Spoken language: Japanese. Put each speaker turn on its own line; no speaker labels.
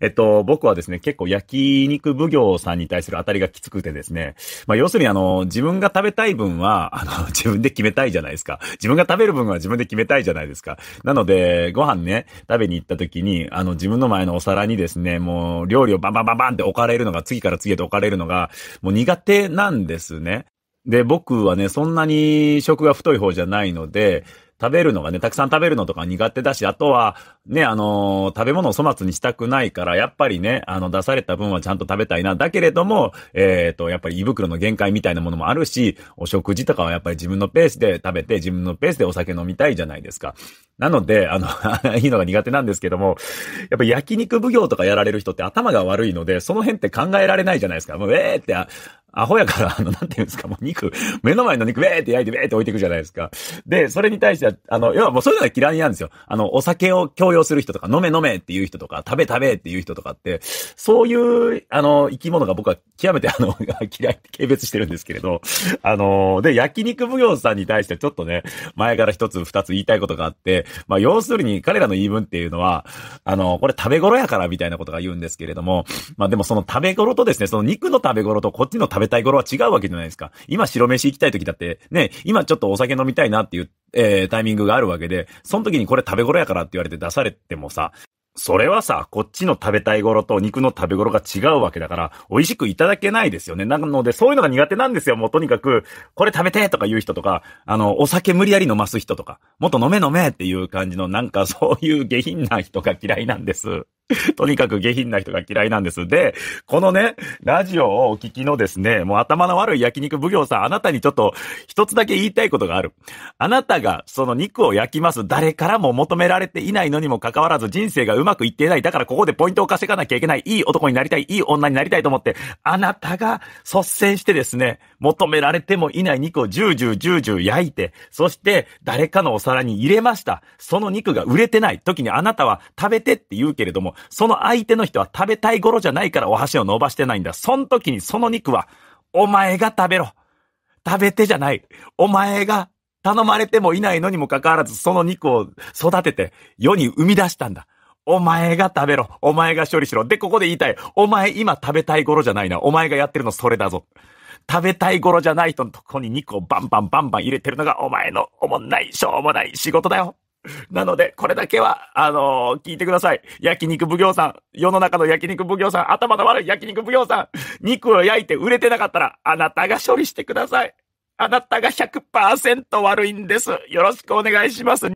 えっと、僕はですね、結構焼肉奉行さんに対する当たりがきつくてですね、まあ、要するにあの、自分が食べたい分は、あの、自分で決めたいじゃないですか。自分が食べる分は自分で決めたいじゃないですか。なので、ご飯ね、食べに行った時に、あの、自分の前のお皿にですね、もう、料理をバンバンバンバンって置かれるのが、次から次へと置かれるのが、もう苦手なんですね。で、僕はね、そんなに食が太い方じゃないので、食べるのがね、たくさん食べるのとか苦手だし、あとは、ね、あのー、食べ物を粗末にしたくないから、やっぱりね、あの、出された分はちゃんと食べたいな。だけれども、えっ、ー、と、やっぱり胃袋の限界みたいなものもあるし、お食事とかはやっぱり自分のペースで食べて、自分のペースでお酒飲みたいじゃないですか。なので、あの、いいのが苦手なんですけども、やっぱ焼肉奉行とかやられる人って頭が悪いので、その辺って考えられないじゃないですか。もう、えーって、アホやから、あの、なんていうんですか、もう肉、目の前の肉、ウェーって焼いて、ウェーって置いていくじゃないですか。で、それに対しては、あの、要はもうそういうのが嫌いなんですよ。あの、お酒を強要する人とか、飲め飲めっていう人とか、食べ食べっていう人とかって、そういう、あの、生き物が僕は極めてあの、嫌いって軽蔑してるんですけれど、あの、で、焼肉奉行さんに対してちょっとね、前から一つ二つ言いたいことがあって、まあ、要するに彼らの言い分っていうのは、あの、これ食べ頃やからみたいなことが言うんですけれども、まあ、でもその食べ頃とですね、その肉の食べ頃とこっちの食べ食べたい頃は違うわけじゃないですか。今白飯行きたい時だって、ね、今ちょっとお酒飲みたいなっていう、えー、タイミングがあるわけで、その時にこれ食べ頃やからって言われて出されてもさ、それはさ、こっちの食べたい頃と肉の食べ頃が違うわけだから、美味しくいただけないですよね。なので、そういうのが苦手なんですよ。もうとにかく、これ食べてとか言う人とか、あの、お酒無理やり飲ます人とか、もっと飲め飲めっていう感じの、なんかそういう下品な人が嫌いなんです。とにかく下品な人が嫌いなんです。で、このね、ラジオをお聞きのですね、もう頭の悪い焼肉奉行さん、あなたにちょっと一つだけ言いたいことがある。あなたがその肉を焼きます。誰からも求められていないのにもかかわらず人生がうまくいっていない。だからここでポイントを稼がなきゃいけない。いい男になりたい。いい女になりたいと思って、あなたが率先してですね、求められてもいない肉をじゅうじゅうじゅうじゅう焼いて、そして誰かのお皿に入れました。その肉が売れてない時にあなたは食べてって言うけれども、その相手の人は食べたい頃じゃないからお箸を伸ばしてないんだ。その時にその肉は、お前が食べろ。食べてじゃない。お前が頼まれてもいないのにもかかわらず、その肉を育てて世に生み出したんだ。お前が食べろ。お前が処理しろ。で、ここで言いたい。お前今食べたい頃じゃないな。お前がやってるのそれだぞ。食べたい頃じゃない人のとこに肉をバンバンバンバン入れてるのがお前のおもんない、しょうもない仕事だよ。なので、これだけは、あのー、聞いてください。焼肉奉行さん、世の中の焼肉奉行さん、頭の悪い焼肉奉行さん、肉を焼いて売れてなかったら、あなたが処理してください。あなたが100%悪いんです。よろしくお願いします。